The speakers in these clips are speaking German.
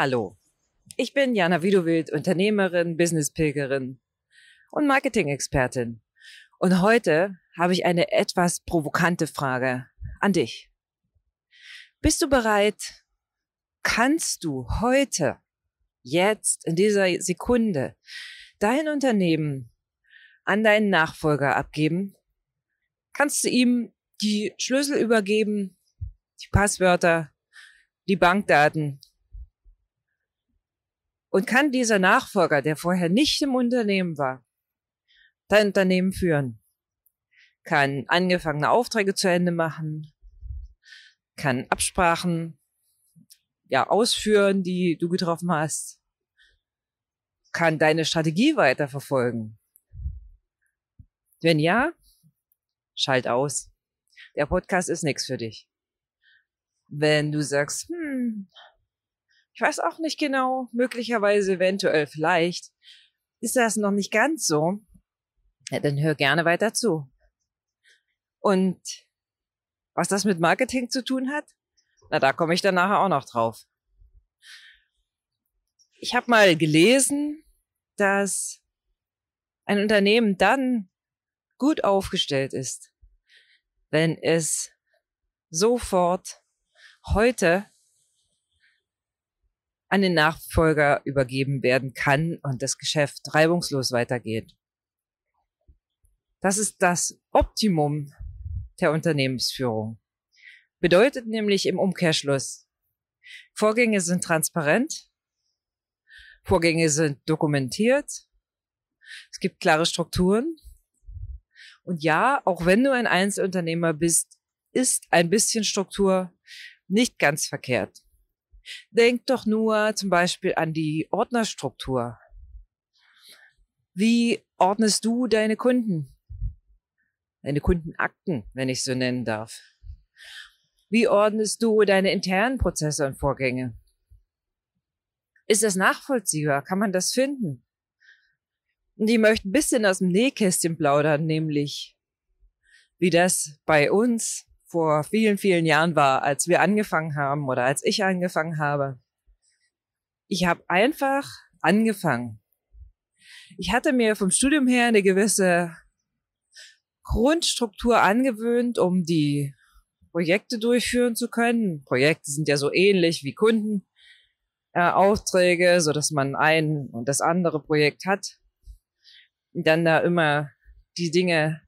Hallo, ich bin Jana Widowild, Unternehmerin, Businesspilgerin und Marketing-Expertin. Und heute habe ich eine etwas provokante Frage an dich. Bist du bereit? Kannst du heute, jetzt, in dieser Sekunde, dein Unternehmen an deinen Nachfolger abgeben? Kannst du ihm die Schlüssel übergeben, die Passwörter, die Bankdaten und kann dieser Nachfolger, der vorher nicht im Unternehmen war, dein Unternehmen führen? Kann angefangene Aufträge zu Ende machen? Kann Absprachen ja ausführen, die du getroffen hast? Kann deine Strategie weiterverfolgen? Wenn ja, schalt aus. Der Podcast ist nichts für dich. Wenn du sagst, hm, ich weiß auch nicht genau, möglicherweise, eventuell, vielleicht, ist das noch nicht ganz so, ja, dann hör gerne weiter zu. Und was das mit Marketing zu tun hat, na, da komme ich dann nachher auch noch drauf. Ich habe mal gelesen, dass ein Unternehmen dann gut aufgestellt ist, wenn es sofort heute an den Nachfolger übergeben werden kann und das Geschäft reibungslos weitergeht. Das ist das Optimum der Unternehmensführung. Bedeutet nämlich im Umkehrschluss, Vorgänge sind transparent, Vorgänge sind dokumentiert, es gibt klare Strukturen. Und ja, auch wenn du ein Einzelunternehmer bist, ist ein bisschen Struktur nicht ganz verkehrt. Denkt doch nur zum Beispiel an die Ordnerstruktur. Wie ordnest du deine Kunden? Deine Kundenakten, wenn ich so nennen darf. Wie ordnest du deine internen Prozesse und Vorgänge? Ist das nachvollziehbar? Kann man das finden? Und ich möchte ein bisschen aus dem Nähkästchen plaudern, nämlich wie das bei uns vor vielen, vielen Jahren war, als wir angefangen haben oder als ich angefangen habe. Ich habe einfach angefangen. Ich hatte mir vom Studium her eine gewisse Grundstruktur angewöhnt, um die Projekte durchführen zu können. Projekte sind ja so ähnlich wie Kundenaufträge, Äh, so dass man ein und das andere Projekt hat, und dann da immer die Dinge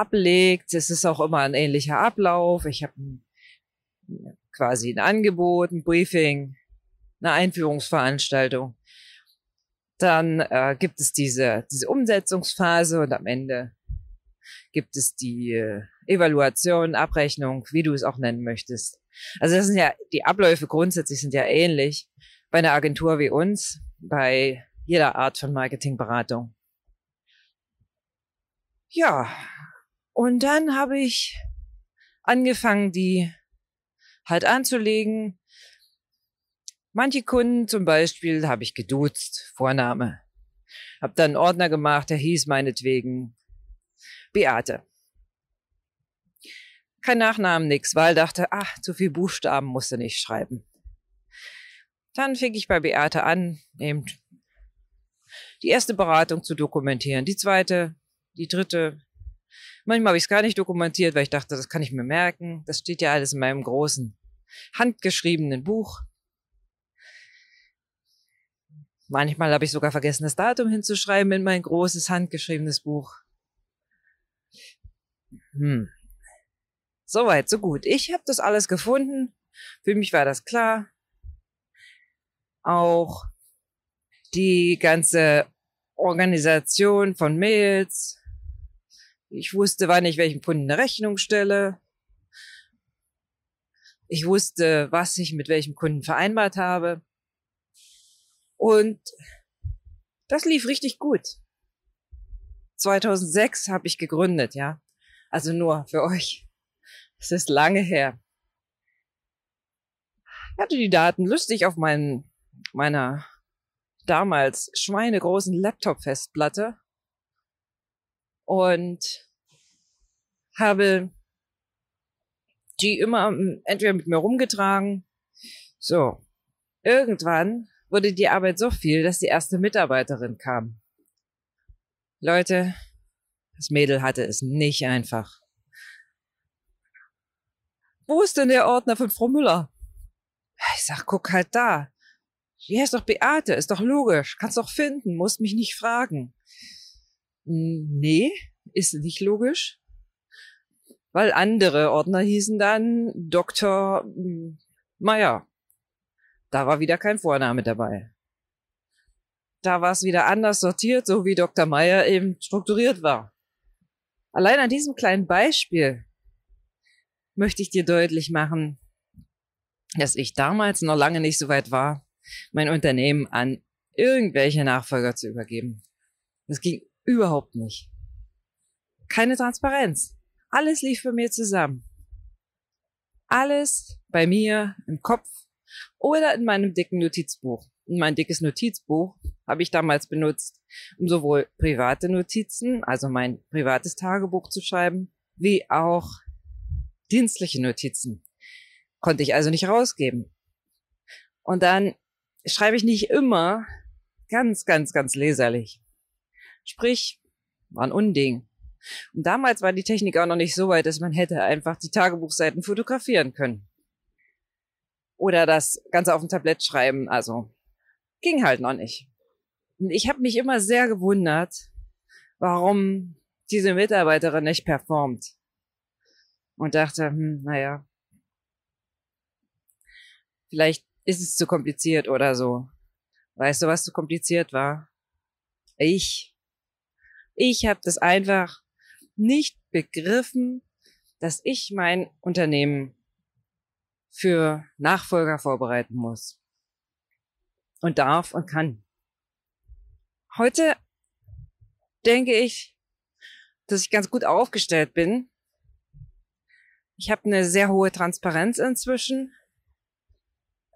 ablegt. Es ist auch immer ein ähnlicher Ablauf. Ich habe quasi ein Angebot, ein Briefing, eine Einführungsveranstaltung. Dann äh, gibt es diese, diese Umsetzungsphase und am Ende gibt es die äh, Evaluation, Abrechnung, wie du es auch nennen möchtest. Also das sind ja, die Abläufe grundsätzlich sind ja ähnlich bei einer Agentur wie uns, bei jeder Art von Marketingberatung. Ja, und dann habe ich angefangen, die halt anzulegen. Manche Kunden zum Beispiel habe ich geduzt, Vorname. Hab dann einen Ordner gemacht, der hieß meinetwegen Beate. Kein Nachnamen, nix, weil dachte, ach, zu viel Buchstaben musste nicht schreiben. Dann fing ich bei Beate an, eben die erste Beratung zu dokumentieren, die zweite, die dritte, Manchmal habe ich es gar nicht dokumentiert, weil ich dachte, das kann ich mir merken. Das steht ja alles in meinem großen, handgeschriebenen Buch. Manchmal habe ich sogar vergessen, das Datum hinzuschreiben in mein großes, handgeschriebenes Buch. Hm. Soweit, so gut. Ich habe das alles gefunden. Für mich war das klar. Auch die ganze Organisation von Mails, ich wusste, wann ich welchem Kunden eine Rechnung stelle. Ich wusste, was ich mit welchem Kunden vereinbart habe. Und das lief richtig gut. 2006 habe ich gegründet, ja. Also nur für euch. Es ist lange her. Ich hatte die Daten lustig auf meinen, meiner damals schweinegroßen Laptop-Festplatte und habe die immer ähm, entweder mit mir rumgetragen. So, irgendwann wurde die Arbeit so viel, dass die erste Mitarbeiterin kam. Leute, das Mädel hatte es nicht einfach. Wo ist denn der Ordner von Frau Müller? Ich sag, guck halt da. Die heißt doch Beate, ist doch logisch, kannst doch finden, musst mich nicht fragen nee, ist nicht logisch. Weil andere Ordner hießen dann Dr. Hm, Meyer. Da war wieder kein Vorname dabei. Da war es wieder anders sortiert, so wie Dr. Meyer eben strukturiert war. Allein an diesem kleinen Beispiel möchte ich dir deutlich machen, dass ich damals noch lange nicht so weit war, mein Unternehmen an irgendwelche Nachfolger zu übergeben. Es ging Überhaupt nicht. Keine Transparenz. Alles lief bei mir zusammen. Alles bei mir im Kopf oder in meinem dicken Notizbuch. Und mein dickes Notizbuch habe ich damals benutzt, um sowohl private Notizen, also mein privates Tagebuch zu schreiben, wie auch dienstliche Notizen. Konnte ich also nicht rausgeben. Und dann schreibe ich nicht immer ganz, ganz, ganz leserlich. Sprich, war ein Unding. Und damals war die Technik auch noch nicht so weit, dass man hätte einfach die Tagebuchseiten fotografieren können. Oder das Ganze auf dem Tablett schreiben. Also ging halt noch nicht. Und ich habe mich immer sehr gewundert, warum diese Mitarbeiterin nicht performt. Und dachte, hm, naja, vielleicht ist es zu kompliziert oder so. Weißt du, was zu kompliziert war? Ich ich habe das einfach nicht begriffen, dass ich mein Unternehmen für Nachfolger vorbereiten muss und darf und kann. Heute denke ich, dass ich ganz gut aufgestellt bin. Ich habe eine sehr hohe Transparenz inzwischen.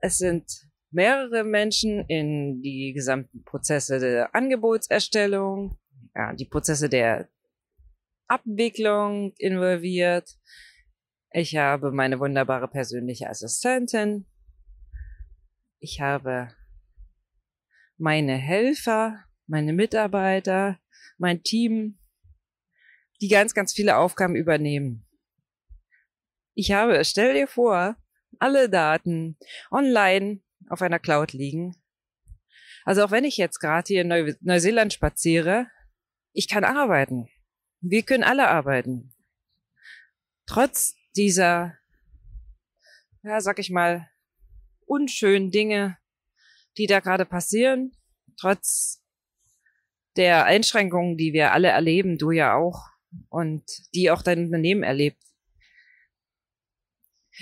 Es sind mehrere Menschen in die gesamten Prozesse der Angebotserstellung, ja, die Prozesse der Abwicklung involviert. Ich habe meine wunderbare persönliche Assistentin. Ich habe meine Helfer, meine Mitarbeiter, mein Team, die ganz, ganz viele Aufgaben übernehmen. Ich habe, stell dir vor, alle Daten online auf einer Cloud liegen. Also auch wenn ich jetzt gerade hier in Neuseeland spaziere, ich kann arbeiten. Wir können alle arbeiten. Trotz dieser, ja, sag ich mal, unschönen Dinge, die da gerade passieren, trotz der Einschränkungen, die wir alle erleben, du ja auch, und die auch dein Unternehmen erlebt.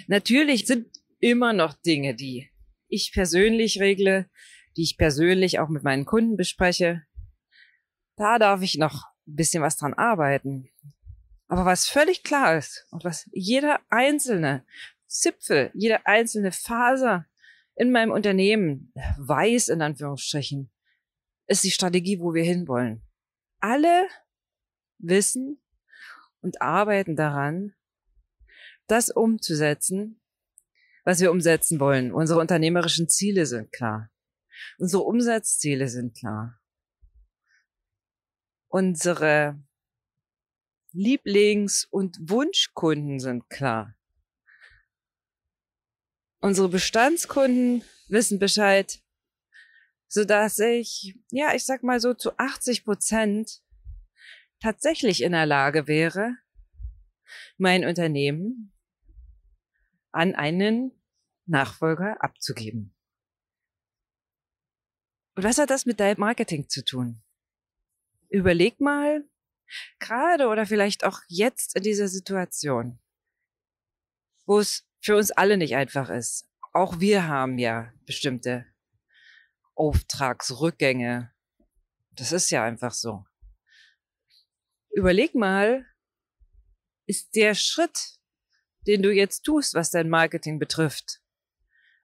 Natürlich sind immer noch Dinge, die ich persönlich regle, die ich persönlich auch mit meinen Kunden bespreche, da darf ich noch ein bisschen was dran arbeiten. Aber was völlig klar ist und was jeder einzelne Zipfel, jede einzelne Faser in meinem Unternehmen weiß, in Anführungsstrichen, ist die Strategie, wo wir hinwollen. Alle wissen und arbeiten daran, das umzusetzen, was wir umsetzen wollen. Unsere unternehmerischen Ziele sind klar. Unsere Umsatzziele sind klar unsere Lieblings- und Wunschkunden sind klar. Unsere Bestandskunden wissen Bescheid, so dass ich, ja, ich sag mal so zu 80 Prozent tatsächlich in der Lage wäre, mein Unternehmen an einen Nachfolger abzugeben. Und was hat das mit deinem Marketing zu tun? überleg mal, gerade oder vielleicht auch jetzt in dieser Situation, wo es für uns alle nicht einfach ist. Auch wir haben ja bestimmte Auftragsrückgänge. Das ist ja einfach so. Überleg mal, ist der Schritt, den du jetzt tust, was dein Marketing betrifft,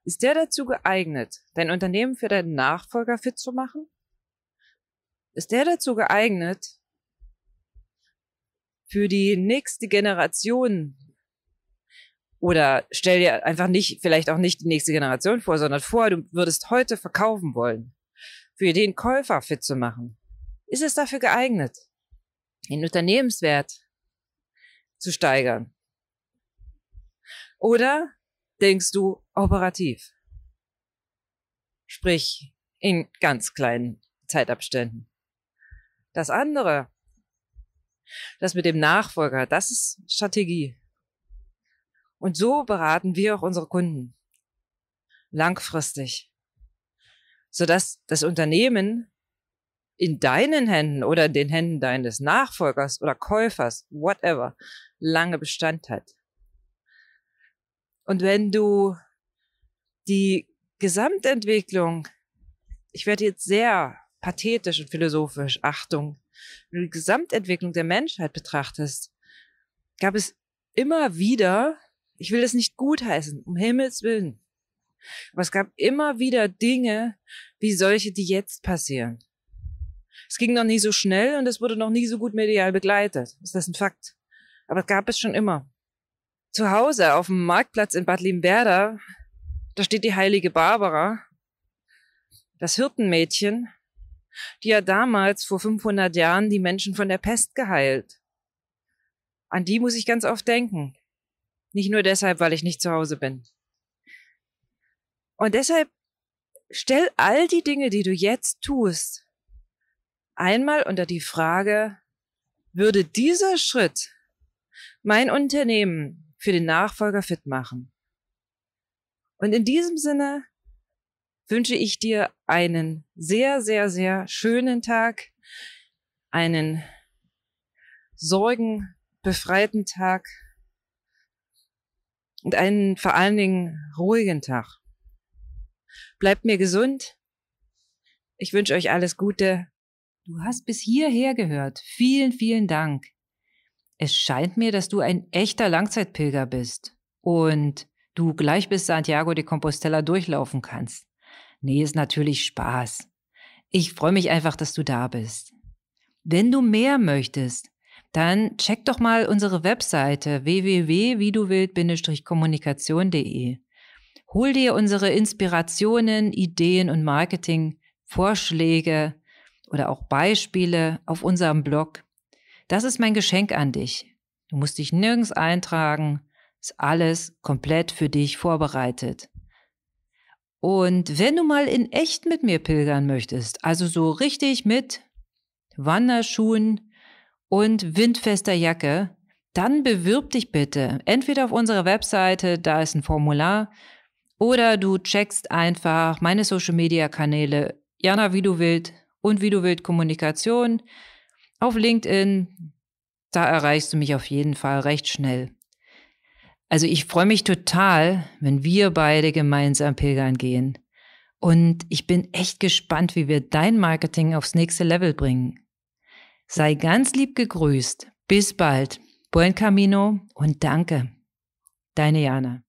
ist der dazu geeignet, dein Unternehmen für deinen Nachfolger fit zu machen? ist der dazu geeignet, für die nächste Generation oder stell dir einfach nicht, vielleicht auch nicht die nächste Generation vor, sondern vor, du würdest heute verkaufen wollen, für den Käufer fit zu machen. Ist es dafür geeignet, den Unternehmenswert zu steigern? Oder denkst du operativ? Sprich, in ganz kleinen Zeitabständen. Das andere, das mit dem Nachfolger, das ist Strategie. Und so beraten wir auch unsere Kunden langfristig, sodass das Unternehmen in deinen Händen oder in den Händen deines Nachfolgers oder Käufers, whatever, lange Bestand hat. Und wenn du die Gesamtentwicklung, ich werde jetzt sehr pathetisch und philosophisch. Achtung. Wenn du die Gesamtentwicklung der Menschheit betrachtest, gab es immer wieder, ich will das nicht gutheißen, um Himmels Willen, aber es gab immer wieder Dinge wie solche, die jetzt passieren. Es ging noch nie so schnell und es wurde noch nie so gut medial begleitet. Ist das ein Fakt? Aber gab es schon immer. Zu Hause auf dem Marktplatz in Bad Limberda, da steht die heilige Barbara, das Hirtenmädchen, die ja damals vor 500 Jahren die Menschen von der Pest geheilt. An die muss ich ganz oft denken. Nicht nur deshalb, weil ich nicht zu Hause bin. Und deshalb stell all die Dinge, die du jetzt tust, einmal unter die Frage, würde dieser Schritt mein Unternehmen für den Nachfolger fit machen? Und in diesem Sinne wünsche ich dir einen sehr, sehr, sehr schönen Tag, einen sorgenbefreiten Tag und einen vor allen Dingen ruhigen Tag. Bleibt mir gesund. Ich wünsche euch alles Gute. Du hast bis hierher gehört. Vielen, vielen Dank. Es scheint mir, dass du ein echter Langzeitpilger bist und du gleich bis Santiago de Compostela durchlaufen kannst. Nee, ist natürlich Spaß. Ich freue mich einfach, dass du da bist. Wenn du mehr möchtest, dann check doch mal unsere Webseite www.wieduwild-kommunikation.de. Hol dir unsere Inspirationen, Ideen und Marketing, Vorschläge oder auch Beispiele auf unserem Blog. Das ist mein Geschenk an dich. Du musst dich nirgends eintragen, ist alles komplett für dich vorbereitet. Und wenn du mal in echt mit mir pilgern möchtest, also so richtig mit Wanderschuhen und windfester Jacke, dann bewirb dich bitte. Entweder auf unserer Webseite, da ist ein Formular, oder du checkst einfach meine Social Media Kanäle Jana wie du wild und wie du wild Kommunikation auf LinkedIn. Da erreichst du mich auf jeden Fall recht schnell. Also ich freue mich total, wenn wir beide gemeinsam pilgern gehen. Und ich bin echt gespannt, wie wir dein Marketing aufs nächste Level bringen. Sei ganz lieb gegrüßt. Bis bald. Buen Camino und danke. Deine Jana.